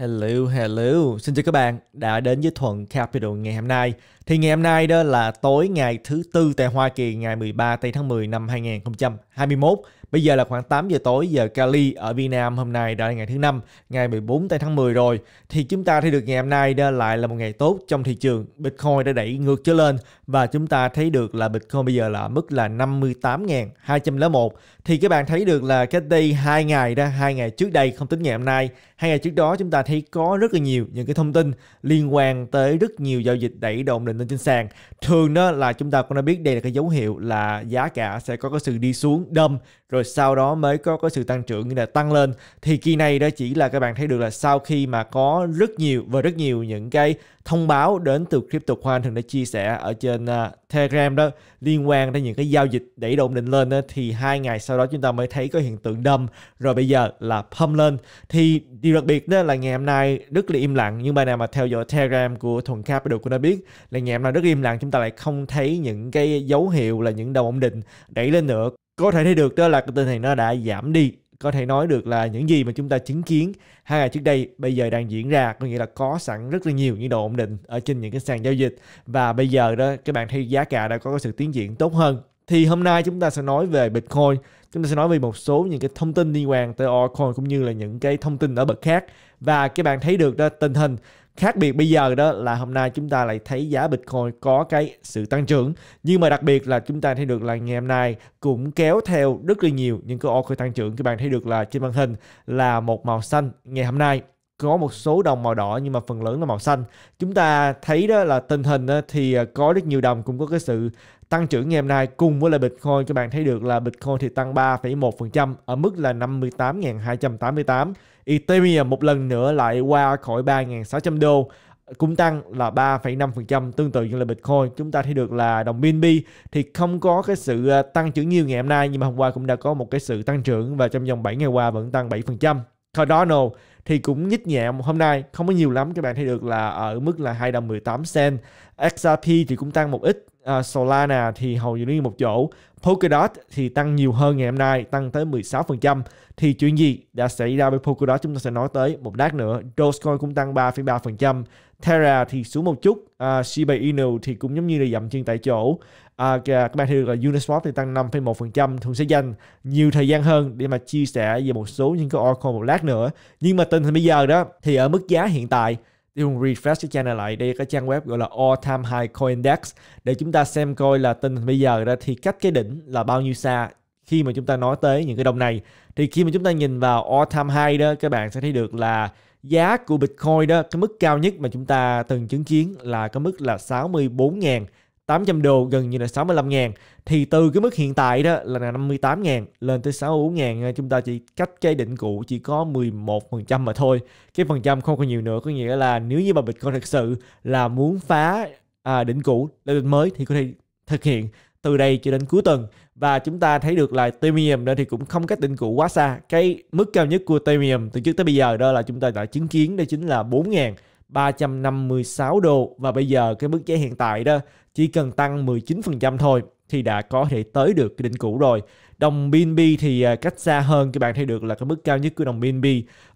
Hello, hello. Xin chào các bạn đã đến với Thuận Capital ngày hôm nay. Thì ngày hôm nay đó là tối ngày thứ tư tại Hoa Kỳ ngày 13 tây tháng 10 năm 2021. Bây giờ là khoảng 8 giờ tối giờ Cali ở Việt Nam hôm nay đã là ngày thứ năm, ngày 14 tây tháng 10 rồi. Thì chúng ta thấy được ngày hôm nay đó lại là một ngày tốt trong thị trường. Bitcoin đã đẩy ngược trở lên và chúng ta thấy được là Bitcoin bây giờ là mức là 58.201. Thì các bạn thấy được là cách đây 2 ngày đó, 2 ngày trước đây không tính ngày hôm nay Hai ngày trước đó chúng ta thấy có rất là nhiều những cái thông tin liên quan tới rất nhiều giao dịch đẩy đồng định lên trên sàn. Thường đó là chúng ta cũng đã biết đây là cái dấu hiệu là giá cả sẽ có cái sự đi xuống đâm rồi sau đó mới có có sự tăng trưởng như là tăng lên thì kỳ này đó chỉ là các bạn thấy được là sau khi mà có rất nhiều và rất nhiều những cái thông báo đến từ crypto khoan thường đã chia sẻ ở trên uh, telegram đó liên quan đến những cái giao dịch đẩy ổn định lên đó, thì hai ngày sau đó chúng ta mới thấy có hiện tượng đâm rồi bây giờ là pump lên thì điều đặc biệt đó là ngày hôm nay rất là im lặng nhưng bạn nào mà theo dõi telegram của thuần capital cũng đã biết là ngày hôm nay rất im lặng chúng ta lại không thấy những cái dấu hiệu là những đồng ổn định đẩy lên nữa có thể thấy được đó là tình hình nó đã giảm đi có thể nói được là những gì mà chúng ta chứng kiến hai ngày trước đây bây giờ đang diễn ra có nghĩa là có sẵn rất là nhiều những độ ổn định ở trên những cái sàn giao dịch và bây giờ đó các bạn thấy giá cả đã có sự tiến triển tốt hơn thì hôm nay chúng ta sẽ nói về Bitcoin chúng ta sẽ nói về một số những cái thông tin liên quan tới Oracle cũng như là những cái thông tin ở bậc khác và các bạn thấy được đó tình hình khác biệt bây giờ đó là hôm nay chúng ta lại thấy giá Bitcoin có cái sự tăng trưởng nhưng mà đặc biệt là chúng ta thấy được là ngày hôm nay cũng kéo theo rất là nhiều những cái ô khởi tăng trưởng các bạn thấy được là trên màn hình là một màu xanh ngày hôm nay có một số đồng màu đỏ nhưng mà phần lớn là màu xanh chúng ta thấy đó là tình hình đó thì à, có rất nhiều đồng cũng có cái sự Tăng trưởng ngày hôm nay cùng với lại Bitcoin các bạn thấy được là Bitcoin thì tăng 3,1% ở mức là 58.288. Ethereum một lần nữa lại qua khỏi 3.600 đô cũng tăng là 3,5% tương tự như là Bitcoin. Chúng ta thấy được là đồng BNB thì không có cái sự à, tăng trưởng nhiều ngày hôm nay nhưng mà hôm qua cũng đã có một cái sự tăng trưởng và trong vòng 7 ngày qua vẫn tăng 7%. Cardano thì cũng nhích nhẹ hôm nay không có nhiều lắm các bạn thấy được là ở mức là 2 đồng 18 cent XRP thì cũng tăng một ít uh, Solana thì hầu như một chỗ, Polkadot thì tăng nhiều hơn ngày hôm nay, tăng tới 16%. Thì chuyện gì đã xảy ra với Polkadot chúng ta sẽ nói tới một lát nữa. Dogecoin cũng tăng 3,3%, Terra thì xuống một chút, uh, Shiba Inu thì cũng giống như là dậm chân tại chỗ. uh, các bạn thấy được là Uniswap thì tăng 5,1%, thường sẽ dành nhiều thời gian hơn để mà chia sẻ về một số những cái altcoin một lát nữa. Nhưng mà tình hình bây giờ đó thì ở mức giá hiện tại thì Hùng refresh cái trang này lại đây cái trang web gọi là All Time High Coindex để chúng ta xem coi là tình hình bây giờ ra thì cách cái đỉnh là bao nhiêu xa khi mà chúng ta nói tới những cái đồng này thì khi mà chúng ta nhìn vào All Time High đó các bạn sẽ thấy được là giá của Bitcoin đó cái mức cao nhất mà chúng ta từng chứng kiến là cái mức là 64.000 800 đô gần như là 65 ngàn thì từ cái mức hiện tại đó là 58 ngàn lên tới 64 ngàn ờ, chúng ta chỉ cách cái định cũ chỉ có 11% mà thôi cái phần trăm không còn nhiều nữa có nghĩa là nếu như mà Bitcoin thực sự là muốn phá à, đỉnh cũ lên đỉnh mới thì có thể thực hiện từ đây cho đến cuối tuần và chúng ta thấy được là Ethereum đó thì cũng không cách đỉnh cũ quá xa cái mức cao nhất của Ethereum từ trước tới bây giờ đó là chúng ta đã chứng kiến đây chính là 4.000 356 đô và bây giờ cái mức giá hiện tại đó chỉ cần tăng 19% thôi thì đã có thể tới được cái đỉnh cũ rồi. Đồng BNB thì à, cách xa hơn các bạn thấy được là cái mức cao nhất của đồng BNB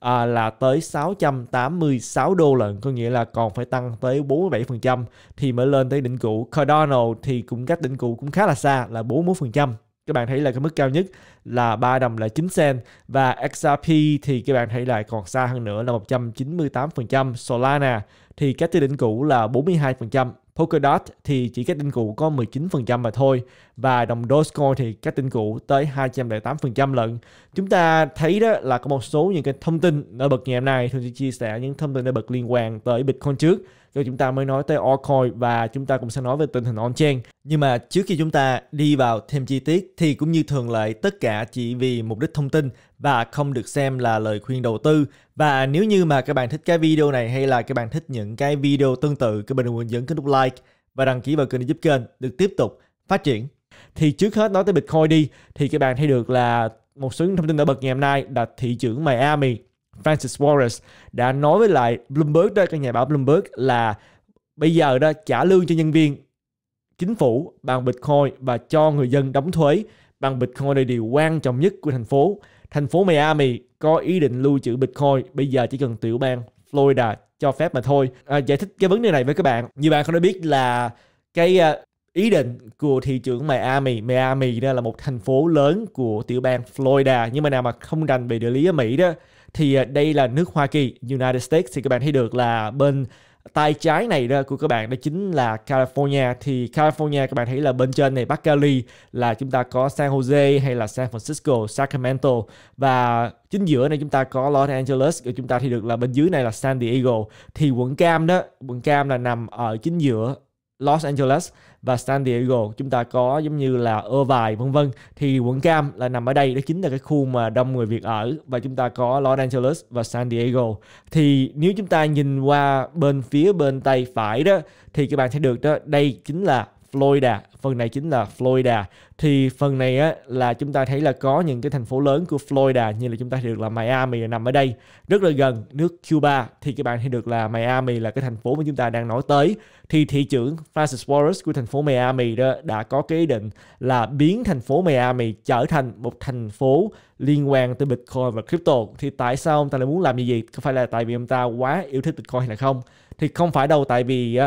à, là tới 686 đô lận, có nghĩa là còn phải tăng tới 47% thì mới lên tới đỉnh cũ. Cardano thì cũng cách đỉnh cũ cũng khá là xa là 41% các bạn thấy là cái mức cao nhất là 3 đồng là 9 cent và XRP thì các bạn thấy là còn xa hơn nữa là 198%, Solana thì cách tới đỉnh cũ là 42%, Polkadot thì chỉ cách đỉnh cũ có 19% mà thôi và đồng Dogecoin thì cách đỉnh cũ tới 208% lận. Chúng ta thấy đó là có một số những cái thông tin nổi bật ngày hôm nay tôi sẽ chia sẻ những thông tin nổi bật liên quan tới Bitcoin trước rồi chúng ta mới nói tới altcoin và chúng ta cũng sẽ nói về tình hình on-chain. Nhưng mà trước khi chúng ta đi vào thêm chi tiết thì cũng như thường lệ tất cả chỉ vì mục đích thông tin và không được xem là lời khuyên đầu tư. Và nếu như mà các bạn thích cái video này hay là các bạn thích những cái video tương tự, các bạn đừng quên nhấn cái nút like và đăng ký vào kênh để giúp kênh được tiếp tục phát triển. Thì trước hết nói tới Bitcoin đi thì các bạn thấy được là một số thông tin đã bật ngày hôm nay là thị trưởng Miami Francis Wallace đã nói với lại Bloomberg đó, cái nhà báo Bloomberg là bây giờ đó trả lương cho nhân viên chính phủ bằng Bitcoin và cho người dân đóng thuế bằng Bitcoin là điều quan trọng nhất của thành phố. Thành phố Miami có ý định lưu trữ Bitcoin, bây giờ chỉ cần tiểu bang Florida cho phép mà thôi. À, giải thích cái vấn đề này với các bạn. Như bạn không đã biết là cái à, ý định của thị trưởng Miami. Miami đó là một thành phố lớn của tiểu bang Florida. Nhưng mà nào mà không rành về địa lý ở Mỹ đó thì à, đây là nước Hoa Kỳ United States thì các bạn thấy được là bên tay trái này đó của các bạn đó chính là California thì California các bạn thấy là bên trên này Bắc Cali là chúng ta có San Jose hay là San Francisco, Sacramento và chính giữa này chúng ta có Los Angeles chúng ta thì được là bên dưới này là San Diego thì quận cam đó quận cam là nằm ở chính giữa Los Angeles và San Diego chúng ta có giống như là Irvine vân vân thì quận Cam là nằm ở đây đó chính là cái khu mà đông người Việt ở và chúng ta có Los Angeles và San Diego thì nếu chúng ta nhìn qua bên phía bên tay phải đó thì các bạn sẽ được đó đây chính là Florida phần này chính là Florida thì phần này á, là chúng ta thấy là có những cái thành phố lớn của Florida như là chúng ta được là Miami nằm ở đây rất là gần nước Cuba thì các bạn thấy được là Miami là cái thành phố mà chúng ta đang nói tới thì thị trưởng Francis Wallace của thành phố Miami đó đã có cái ý định là biến thành phố Miami trở thành một thành phố liên quan tới Bitcoin và crypto thì tại sao ông ta lại muốn làm như vậy có phải là tại vì ông ta quá yêu thích Bitcoin hay là không thì không phải đâu tại vì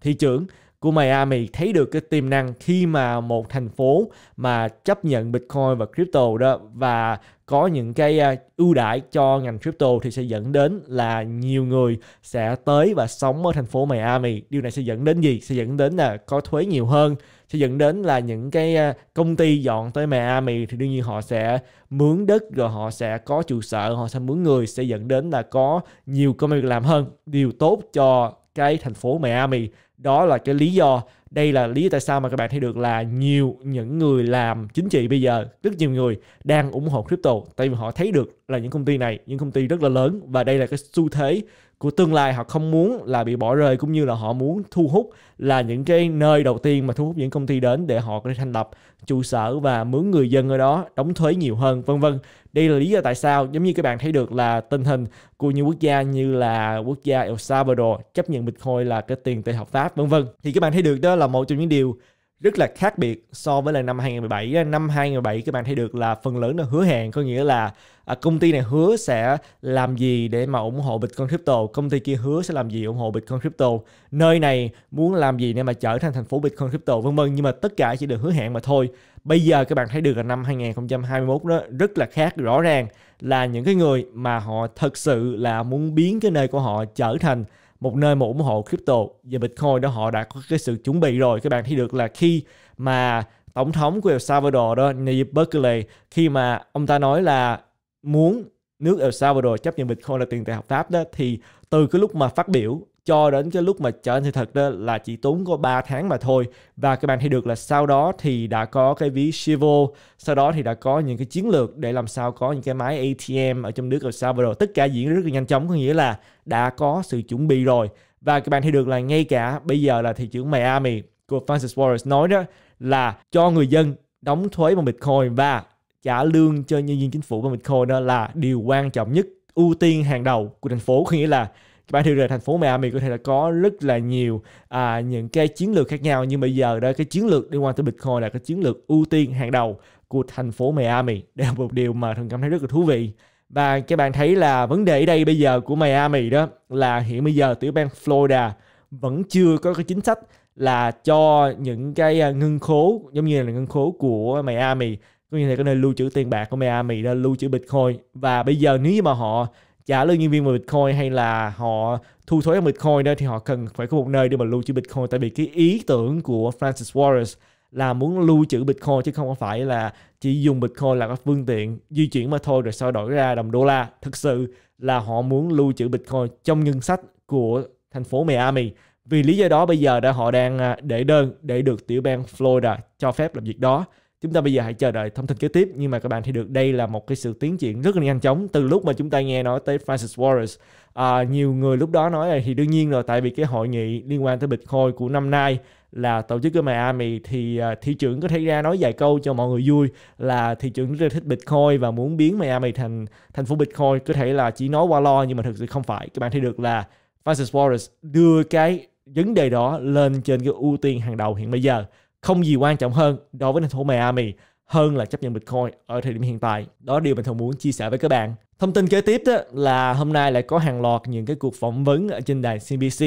thị trưởng của Miami thấy được cái tiềm năng khi mà một thành phố mà chấp nhận Bitcoin và crypto đó và có những cái à, ưu đãi cho ngành crypto thì sẽ dẫn đến là nhiều người sẽ tới và sống ở thành phố Miami. Điều này sẽ dẫn đến gì? Sẽ dẫn đến là có thuế nhiều hơn, sẽ dẫn đến là những cái à, công ty dọn tới Miami thì đương nhiên họ sẽ mướn đất rồi họ sẽ có trụ sở, họ sẽ mướn người sẽ dẫn đến là có nhiều công việc làm hơn. Điều tốt cho cái thành phố Miami đó là cái lý do đây là lý do tại sao mà các bạn thấy được là nhiều những người làm chính trị bây giờ rất nhiều người đang ủng hộ crypto tại vì họ thấy được là những công ty này những công ty rất là lớn và đây là cái xu thế của tương lai họ không muốn là bị bỏ rơi cũng như là họ muốn thu hút là những cái nơi đầu tiên mà thu hút những công ty đến để họ có thể thành lập trụ sở và mướn người dân ở đó đóng thuế nhiều hơn vân vân đây là lý do tại sao giống như các bạn thấy được là tình hình của những quốc gia như là quốc gia El Salvador chấp nhận Bitcoin là cái tiền tệ hợp pháp vân vân thì các bạn thấy được đó là một trong những điều rất là khác biệt so với là năm 2017 năm 2017 các bạn thấy được là phần lớn là hứa hẹn có nghĩa là à, công ty này hứa sẽ làm gì để mà ủng hộ Bitcoin Crypto công ty kia hứa sẽ làm gì ủng hộ Bitcoin Crypto nơi này muốn làm gì để mà trở thành thành phố Bitcoin Crypto vân vân nhưng mà tất cả chỉ được hứa hẹn mà thôi Bây giờ các bạn thấy được là năm 2021 đó rất là khác rõ ràng là những cái người mà họ thật sự là muốn biến cái nơi của họ trở thành một nơi mà ủng hộ crypto và Bitcoin đó họ đã có cái sự chuẩn bị rồi. Các bạn thấy được là khi mà tổng thống của El Salvador đó Nayib Bukele khi mà ông ta nói là muốn nước El Salvador chấp nhận Bitcoin là tiền tệ hợp pháp đó thì từ cái lúc mà phát biểu cho đến cái lúc mà trở thành thật đó là chỉ tốn có 3 tháng mà thôi và các bạn thấy được là sau đó thì đã có cái ví Shivo sau đó thì đã có những cái chiến lược để làm sao có những cái máy ATM ở trong nước El Salvador tất cả diễn rất là nhanh chóng có nghĩa là đã có sự chuẩn bị rồi và các bạn thấy được là ngay cả bây giờ là thị trưởng Miami của Francis Wallace nói đó là cho người dân đóng thuế bằng Bitcoin và trả lương cho nhân viên chính phủ bằng Bitcoin đó là điều quan trọng nhất ưu tiên hàng đầu của thành phố có nghĩa là bản thân là thành phố Miami có thể là có rất là nhiều à, những cái chiến lược khác nhau nhưng bây giờ đó cái chiến lược liên quan tới Bitcoin là cái chiến lược ưu tiên hàng đầu của thành phố Miami đây là một điều mà thần cảm thấy rất là thú vị và các bạn thấy là vấn đề ở đây bây giờ của Miami đó là hiện bây giờ tiểu bang Florida vẫn chưa có cái chính sách là cho những cái à, ngân khố giống như là ngân khố của Miami có như là cái nơi lưu trữ tiền bạc của Miami đó lưu trữ Bitcoin và bây giờ nếu như mà họ trả lương nhân viên bằng Bitcoin hay là họ thu thuế bằng Bitcoin đó thì họ cần phải có một nơi để mà lưu trữ Bitcoin tại vì cái ý tưởng của Francis Wallace là muốn lưu trữ Bitcoin chứ không phải là chỉ dùng Bitcoin là cái phương tiện di chuyển mà thôi rồi sau đổi ra đồng đô la. Thực sự là họ muốn lưu trữ Bitcoin trong ngân sách của thành phố Miami. Vì lý do đó bây giờ đã họ đang à, để đơn để được tiểu bang Florida cho phép làm việc đó chúng ta bây giờ hãy chờ đợi thông tin kế tiếp nhưng mà các bạn thì được đây là một cái sự tiến triển rất là nhanh chóng từ lúc mà chúng ta nghe nói tới Francis Waters à, nhiều người lúc đó nói là thì đương nhiên rồi tại vì cái hội nghị liên quan tới Bitcoin của năm nay là tổ chức ở Miami thì uh, thị trưởng có thể ra nói vài câu cho mọi người vui là thị trưởng rất là thích Bitcoin và muốn biến Miami thành thành phố Bitcoin có thể là chỉ nói qua lo nhưng mà thực sự không phải các bạn thấy được là Francis Waters đưa cái vấn đề đó lên trên cái ưu tiên hàng đầu hiện bây giờ không gì quan trọng hơn đối với thành phố Miami hơn là chấp nhận Bitcoin ở thời điểm hiện tại. Đó là điều mình thường muốn chia sẻ với các bạn. Thông tin kế tiếp đó là hôm nay lại có hàng loạt những cái cuộc phỏng vấn ở trên đài CNBC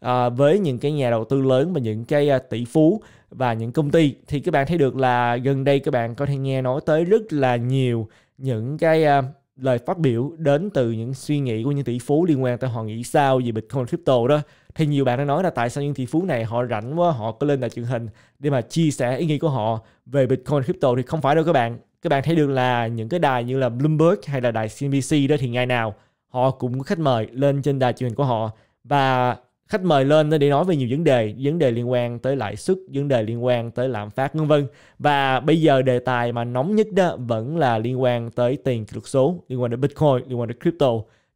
à, với những cái nhà đầu tư lớn và những cái à, tỷ phú và những công ty thì các bạn thấy được là gần đây các bạn có thể nghe nói tới rất là nhiều những cái à, lời phát biểu đến từ những suy nghĩ của những tỷ phú liên quan tới họ nghĩ sao về Bitcoin crypto đó thì nhiều bạn đã nói là tại sao những tỷ phú này họ rảnh quá họ có lên đài truyền hình để mà chia sẻ ý nghĩ của họ về Bitcoin crypto thì không phải đâu các bạn các bạn thấy được là những cái đài như là Bloomberg hay là đài CNBC đó thì ngày nào họ cũng có khách mời lên trên đài truyền hình của họ và khách mời lên để nói về nhiều vấn đề vấn đề liên quan tới lãi suất vấn đề liên quan tới lạm phát vân vân và bây giờ đề tài mà nóng nhất đó vẫn là liên quan tới tiền kỹ thuật số liên quan đến bitcoin liên quan đến crypto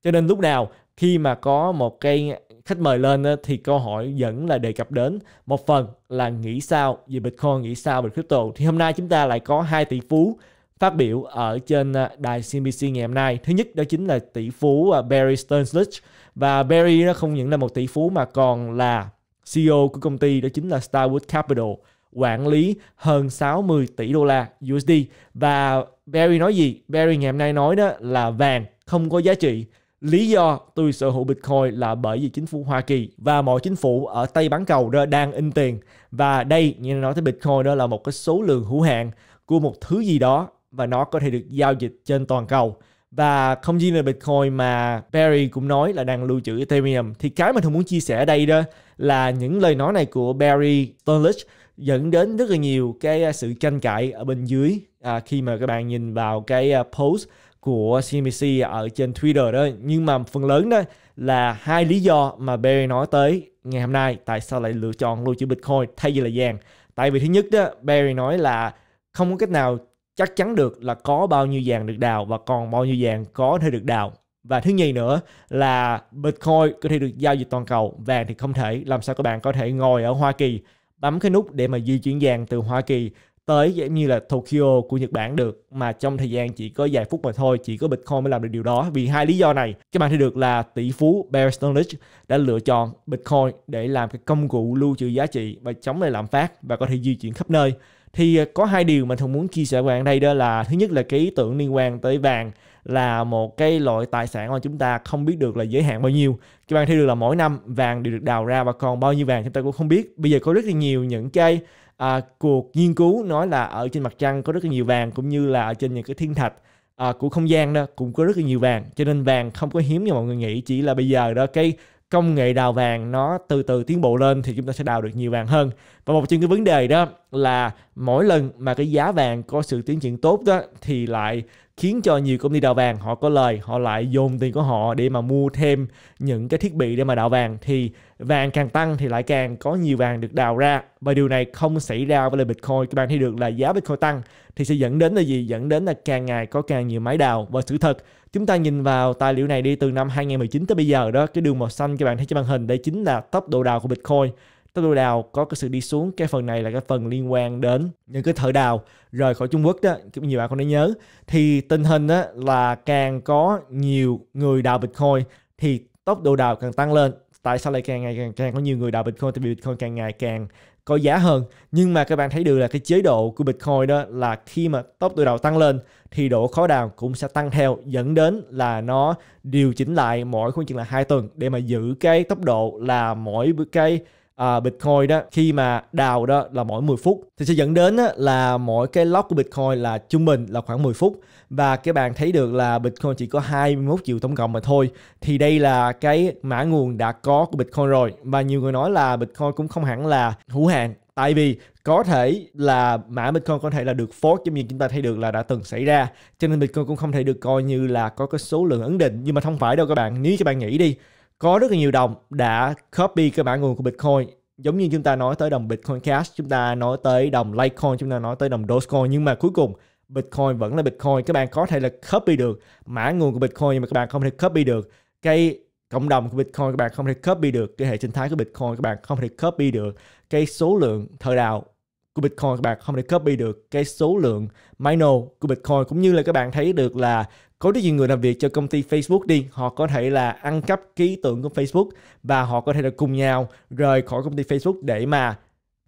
cho nên lúc nào khi mà có một cái khách mời lên thì câu hỏi vẫn là đề cập đến một phần là nghĩ sao về bitcoin nghĩ sao về crypto thì hôm nay chúng ta lại có hai tỷ phú phát biểu ở trên à, đài CNBC ngày hôm nay. Thứ nhất đó chính là tỷ phú à, Barry Sternlich và Barry nó không những là một tỷ phú mà còn là CEO của công ty đó chính là Starwood Capital quản lý hơn 60 tỷ đô la USD và Barry nói gì? Barry ngày hôm nay nói đó là vàng không có giá trị. Lý do tôi sở hữu Bitcoin là bởi vì chính phủ Hoa Kỳ và mọi chính phủ ở Tây bán cầu đó đang in tiền và đây như nói tới Bitcoin đó là một cái số lượng hữu hạn của một thứ gì đó và nó có thể được giao dịch trên toàn cầu và không riêng là Bitcoin mà Barry cũng nói là đang lưu trữ Ethereum thì cái mà tôi muốn chia sẻ ở đây đó là những lời nói này của Barry Sternlich dẫn đến rất là nhiều cái à, sự tranh cãi ở bên dưới à, khi mà các bạn nhìn vào cái à, post của CNBC ở trên Twitter đó nhưng mà phần lớn đó là hai lý do mà Barry nói tới ngày hôm nay tại sao lại lựa chọn lưu trữ Bitcoin thay vì là vàng tại vì thứ nhất đó Barry nói là không có cách nào chắc chắn được là có bao nhiêu vàng được đào và còn bao nhiêu vàng có thể được đào và thứ nhì nữa là Bitcoin có thể được giao dịch toàn cầu vàng thì không thể làm sao các bạn có thể ngồi ở Hoa Kỳ bấm cái nút để mà di chuyển vàng từ Hoa Kỳ tới giống như là Tokyo của Nhật Bản được mà trong thời gian chỉ có vài phút mà thôi chỉ có Bitcoin mới làm được điều đó vì hai lý do này các bạn thấy được là tỷ phú Bear Stearns đã lựa chọn Bitcoin để làm cái công cụ lưu trữ giá trị và chống lại lạm phát và có thể di chuyển khắp nơi thì à, có hai điều mà thường muốn chia sẻ với bạn đây đó là thứ nhất là cái ý tưởng liên quan tới vàng là một cái loại tài sản mà chúng ta không biết được là giới hạn bao nhiêu các bạn thấy được là mỗi năm vàng đều được đào ra và còn bao nhiêu vàng chúng ta cũng không biết bây giờ có rất là nhiều những cái à, cuộc nghiên cứu nói là ở trên mặt trăng có rất là nhiều vàng cũng như là ở trên những cái thiên thạch à, của không gian đó cũng có rất là nhiều vàng cho nên vàng không có hiếm như mọi người nghĩ chỉ là bây giờ đó cái công nghệ đào vàng nó từ từ tiến bộ lên thì chúng ta sẽ đào được nhiều vàng hơn và một trong những vấn đề đó là mỗi lần mà cái giá vàng có sự tiến triển tốt đó thì lại khiến cho nhiều công ty đào vàng họ có lời họ lại dồn tiền của họ để mà mua thêm những cái thiết bị để mà đào vàng thì vàng càng tăng thì lại càng có nhiều vàng được đào ra và điều này không xảy ra với lại bitcoin các bạn thấy được là giá bitcoin tăng thì sẽ dẫn đến là gì dẫn đến là càng ngày có càng nhiều máy đào và sự thật Chúng ta nhìn vào tài liệu này đi từ năm 2019 tới bây giờ đó, cái đường màu xanh các bạn thấy trên màn hình đây chính là tốc độ đào của Bitcoin. Tốc độ đào có cái sự đi xuống, cái phần này là cái phần liên quan đến những cái thợ đào rời khỏi Trung Quốc đó, nhiều bạn không nên nhớ. Thì tình hình đó là càng có nhiều người đào Bitcoin thì tốc độ đào càng tăng lên tại sao lại càng ngày càng càng có nhiều người đào Bitcoin thì vì Bitcoin càng ngày càng có giá hơn nhưng mà các bạn thấy được là cái chế độ của Bitcoin đó là khi mà tốc độ đầu tăng lên thì độ khó đào cũng sẽ tăng theo dẫn đến là nó điều chỉnh lại mỗi khoảng chừng là hai tuần để mà giữ cái tốc độ là mỗi cái uh, Bitcoin đó khi mà đào đó là mỗi 10 phút thì sẽ dẫn đến là mỗi cái lock của Bitcoin là trung bình là khoảng 10 phút và các bạn thấy được là Bitcoin chỉ có 21 triệu tổng cộng mà thôi thì đây là cái mã nguồn đã có của Bitcoin rồi và nhiều người nói là Bitcoin cũng không hẳn là hữu hạn tại vì có thể là mã Bitcoin có thể là được fork giống như chúng ta thấy được là đã từng xảy ra cho nên Bitcoin cũng không thể được coi như là có cái số lượng ấn định nhưng mà không phải đâu các bạn nếu các bạn nghĩ đi có rất là nhiều đồng đã copy cái bản nguồn của Bitcoin giống như chúng ta nói tới đồng Bitcoin Cash chúng ta nói tới đồng Litecoin chúng ta nói tới đồng Dogecoin nhưng mà cuối cùng Bitcoin vẫn là Bitcoin các bạn có thể là copy được mã nguồn của Bitcoin nhưng mà các bạn không thể copy được cái cộng đồng của Bitcoin các bạn không thể copy được cái hệ sinh thái của Bitcoin các bạn không thể copy được cái số lượng thợ đào của Bitcoin các bạn không thể copy được cái số lượng miner của Bitcoin cũng như là các bạn thấy được là có rất nhiều người làm việc cho công ty Facebook đi họ có thể là ăn cắp ký tưởng của Facebook và họ có thể là cùng nhau rời khỏi công ty Facebook để mà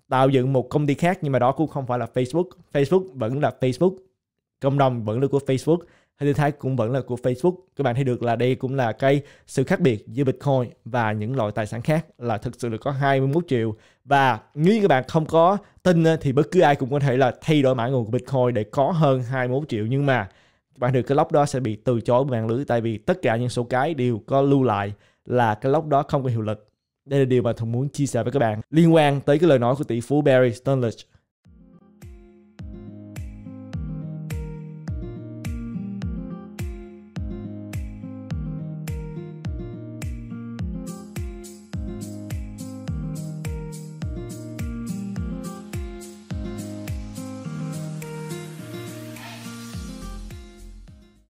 tạo dựng một công ty khác nhưng mà đó cũng không phải là Facebook Facebook vẫn là Facebook cộng đồng vẫn là của Facebook hay tư thái cũng vẫn là của Facebook các bạn thấy được là đây cũng là cái sự khác biệt giữa Bitcoin và những loại tài sản khác là thực sự là có 21 triệu và nếu các bạn không có tin thì bất cứ ai cũng có thể là thay đổi mã nguồn của Bitcoin để có hơn 21 triệu nhưng mà bạn được cái lốc đó sẽ bị từ chối mạng lưới tại vì tất cả những số cái đều có lưu lại là cái lốc đó không có hiệu lực đây là điều mà tôi muốn chia sẻ với các bạn liên quan tới cái lời nói của tỷ phú Barry Stunlich